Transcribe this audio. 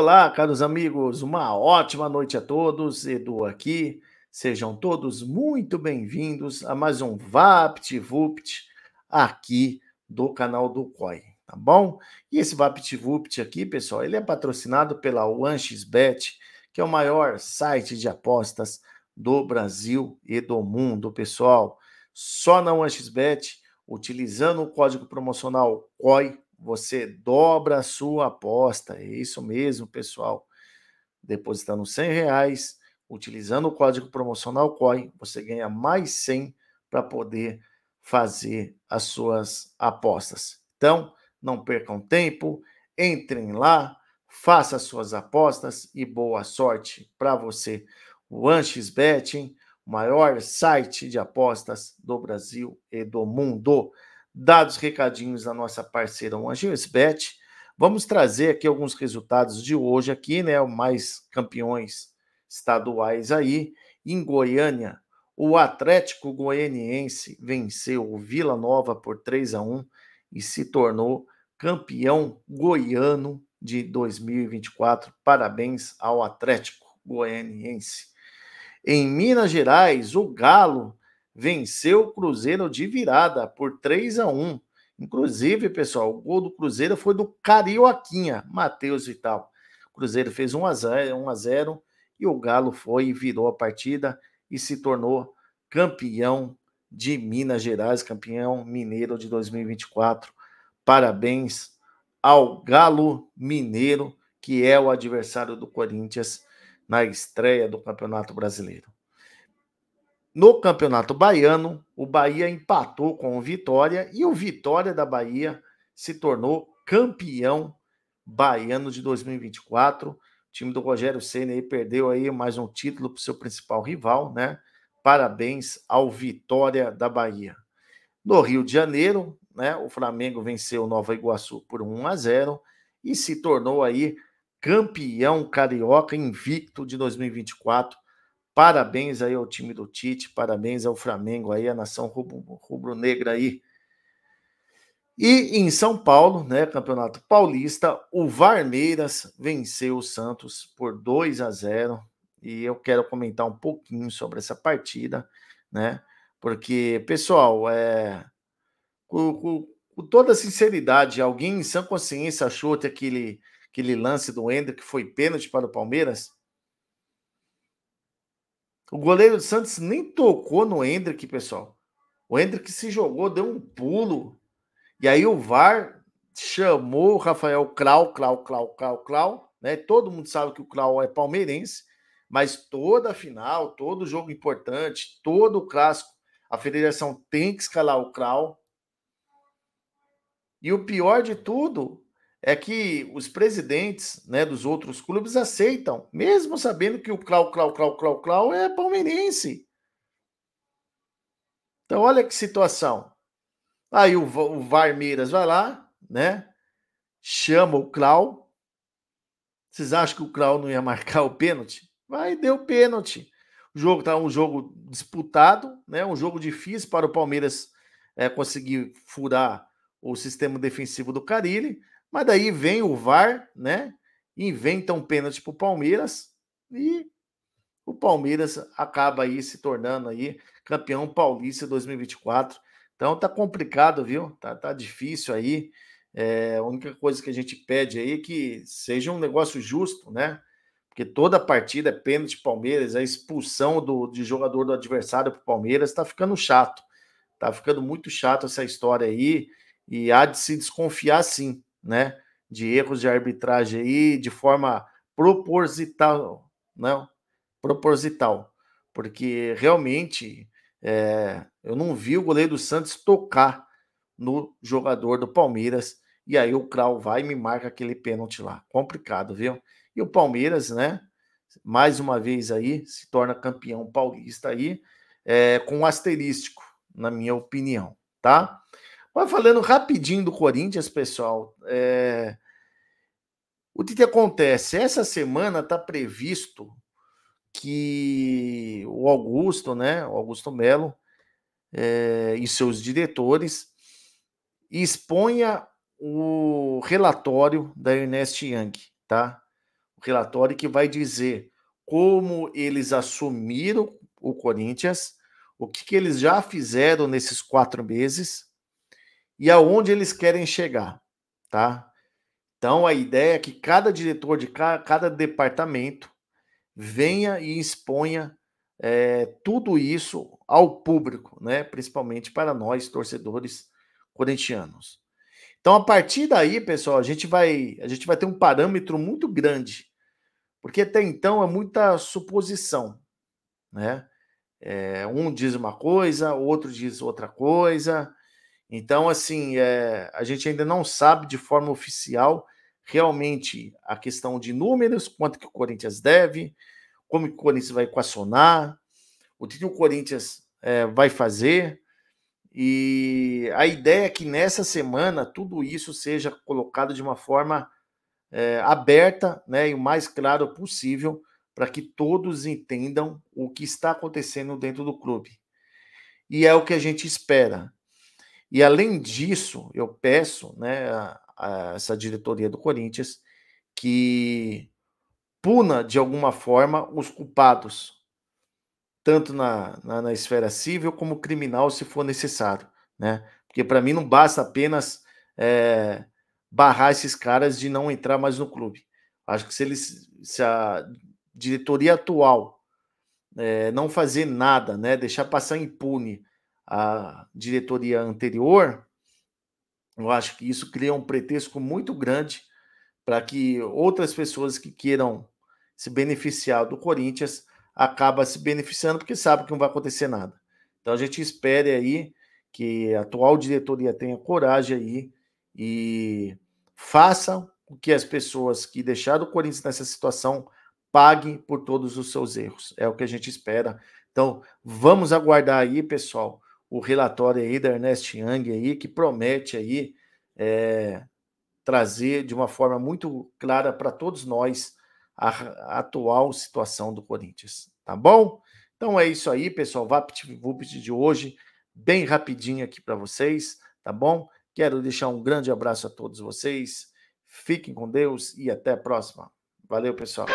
Olá, caros amigos, uma ótima noite a todos. Edu aqui. Sejam todos muito bem-vindos a mais um VaptVupt aqui do canal do COI, tá bom? E esse VaptVupt aqui, pessoal, ele é patrocinado pela OneXBet, que é o maior site de apostas do Brasil e do mundo, pessoal. Só na OneXBet, utilizando o código promocional COI, você dobra a sua aposta. É isso mesmo, pessoal. Depositando 100 reais, utilizando o código promocional COI, você ganha mais 100 para poder fazer as suas apostas. Então, não percam tempo, entrem lá, façam suas apostas e boa sorte para você. O Anches Betting, o maior site de apostas do Brasil e do mundo. Dados recadinhos da nossa parceira Anjo Vamos trazer aqui alguns resultados de hoje aqui, né? Mais campeões estaduais aí. Em Goiânia, o Atlético Goianiense venceu o Vila Nova por 3 a 1 e se tornou campeão goiano de 2024. Parabéns ao Atlético Goianiense. Em Minas Gerais, o Galo venceu o Cruzeiro de virada por 3 a 1. Inclusive, pessoal, o gol do Cruzeiro foi do Carioquinha, Matheus Vital. O Cruzeiro fez 1 a 0, 1 a 0 e o Galo foi e virou a partida e se tornou campeão de Minas Gerais, campeão mineiro de 2024. Parabéns ao Galo Mineiro, que é o adversário do Corinthians na estreia do Campeonato Brasileiro. No Campeonato Baiano, o Bahia empatou com o Vitória e o Vitória da Bahia se tornou campeão baiano de 2024. O time do Rogério Ceni aí perdeu aí mais um título para o seu principal rival, né? Parabéns ao Vitória da Bahia. No Rio de Janeiro, né, o Flamengo venceu Nova Iguaçu por 1 a 0 e se tornou aí campeão carioca invicto de 2024 Parabéns aí ao time do Tite, parabéns ao Flamengo aí, a nação rubro-negra aí. E em São Paulo, né, Campeonato Paulista, o Varmeiras venceu o Santos por 2 a 0 e eu quero comentar um pouquinho sobre essa partida, né? Porque, pessoal, é com, com, com toda sinceridade, alguém em sã consciência achou que aquele, aquele lance do Ender que foi pênalti para o Palmeiras? O goleiro do Santos nem tocou no Hendrick, pessoal. O Hendrick se jogou, deu um pulo. E aí o VAR chamou o Rafael Krau, Krau, Krau, Krau, Krau. Né? Todo mundo sabe que o Krau é palmeirense, mas toda a final, todo jogo importante, todo o clássico, a federação tem que escalar o Krau. E o pior de tudo é que os presidentes né, dos outros clubes aceitam, mesmo sabendo que o Clau, Clau, Clau, Clau, Clau é palmeirense. Então, olha que situação. Aí o, o Varmeiras vai lá, né? Chama o Clau. Vocês acham que o Clau não ia marcar o pênalti? Vai, deu pênalti. O jogo tá um jogo disputado, né? Um jogo difícil para o Palmeiras é, conseguir furar o sistema defensivo do Carilli. Mas daí vem o VAR, né? Inventa um pênalti para o Palmeiras e o Palmeiras acaba aí se tornando aí campeão paulista 2024. Então tá complicado, viu? Tá, tá difícil aí. É, a única coisa que a gente pede aí é que seja um negócio justo, né? Porque toda partida é pênalti Palmeiras, a expulsão do, de jogador do adversário para Palmeiras tá ficando chato. Tá ficando muito chato essa história aí e há de se desconfiar sim né, de erros de arbitragem aí de forma proposital, não, né, proposital, porque realmente é, eu não vi o goleiro do Santos tocar no jogador do Palmeiras e aí o Krau vai e me marca aquele pênalti lá, complicado, viu? E o Palmeiras, né? Mais uma vez aí se torna campeão paulista aí é, com um asterístico, na minha opinião, tá? Mas falando rapidinho do Corinthians, pessoal, é... o que, que acontece? Essa semana está previsto que o Augusto, né, o Augusto Melo é... e seus diretores exponha o relatório da Ernest Young, tá? O relatório que vai dizer como eles assumiram o Corinthians, o que, que eles já fizeram nesses quatro meses e aonde eles querem chegar, tá? Então a ideia é que cada diretor de cada, cada departamento venha e exponha é, tudo isso ao público, né? Principalmente para nós torcedores corintianos. Então a partir daí, pessoal, a gente vai a gente vai ter um parâmetro muito grande, porque até então é muita suposição, né? É, um diz uma coisa, outro diz outra coisa. Então, assim, é, a gente ainda não sabe de forma oficial realmente a questão de números, quanto que o Corinthians deve, como que o Corinthians vai equacionar, o que o Corinthians é, vai fazer. E a ideia é que nessa semana tudo isso seja colocado de uma forma é, aberta né, e o mais claro possível para que todos entendam o que está acontecendo dentro do clube. E é o que a gente espera. E além disso, eu peço né, a, a essa diretoria do Corinthians que puna de alguma forma os culpados, tanto na, na, na esfera civil como criminal, se for necessário. Né? Porque para mim não basta apenas é, barrar esses caras de não entrar mais no clube. Acho que se eles, se a diretoria atual é, não fazer nada, né, deixar passar impune a diretoria anterior, eu acho que isso cria um pretexto muito grande para que outras pessoas que queiram se beneficiar do Corinthians acaba se beneficiando porque sabe que não vai acontecer nada. Então a gente espere aí que a atual diretoria tenha coragem aí e faça o que as pessoas que deixaram o Corinthians nessa situação paguem por todos os seus erros. É o que a gente espera. Então vamos aguardar aí, pessoal, o relatório aí da Ernest Young aí, que promete aí é, trazer de uma forma muito clara para todos nós a, a, atual situação do Corinthians, tá bom? Então é isso aí, pessoal, Vapt Vupt de hoje, bem rapidinho aqui para vocês, tá bom? Quero deixar um grande abraço a todos vocês. Fiquem com Deus e até a próxima. Valeu, pessoal.